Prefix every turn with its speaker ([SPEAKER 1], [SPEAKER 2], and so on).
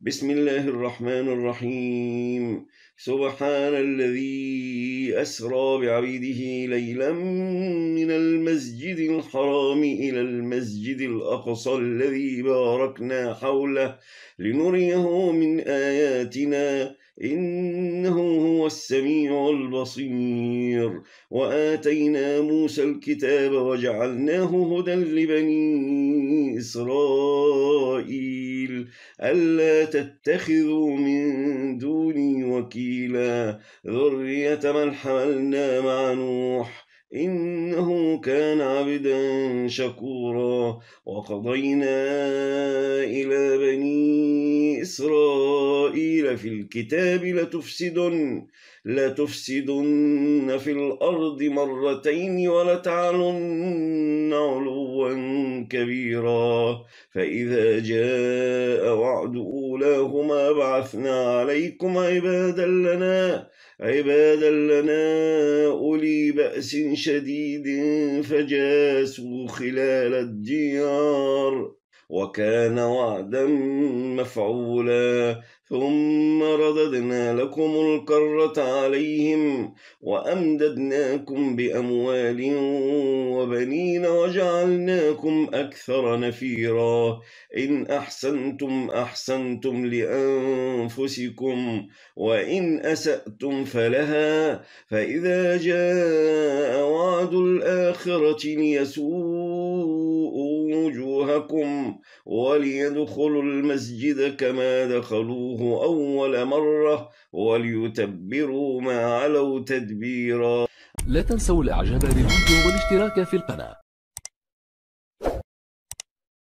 [SPEAKER 1] بسم الله الرحمن الرحيم سبحان الذي أسرى بعبيده ليلا من المسجد الحرام إلى المسجد الأقصى الذي باركنا حوله لنريه من آياتنا والسميع السميع البصير وآتينا موسى الكتاب وجعلناه هدى لبني إسرائيل ألا تتخذوا من دوني وكيلا ذرية من حملنا مع نوح إنه كان عبدا شكورا وقضينا إلى في الكتاب لتفسدن لتفسدن في الأرض مرتين ولتعلن علوا كبيرا فإذا جاء وعد أولاهما بعثنا عليكم عبادا لنا عبادا لنا أولي بأس شديد فجاسوا خلال الديار وكان وعدا مفعولا ثم رددنا لكم الكرة عليهم وأمددناكم بأموال وبنين وجعلناكم أكثر نفيرا إن أحسنتم أحسنتم لأنفسكم وإن أسأتم فلها فإذا جاء وعد الآخرة ليسوء وجوهكم وليدخلوا المسجد كما دخلوه أول مرة وليتبروا ما علوا تدبيرا لا تنسوا الإعجاب بالفيديو والاشتراك في القناة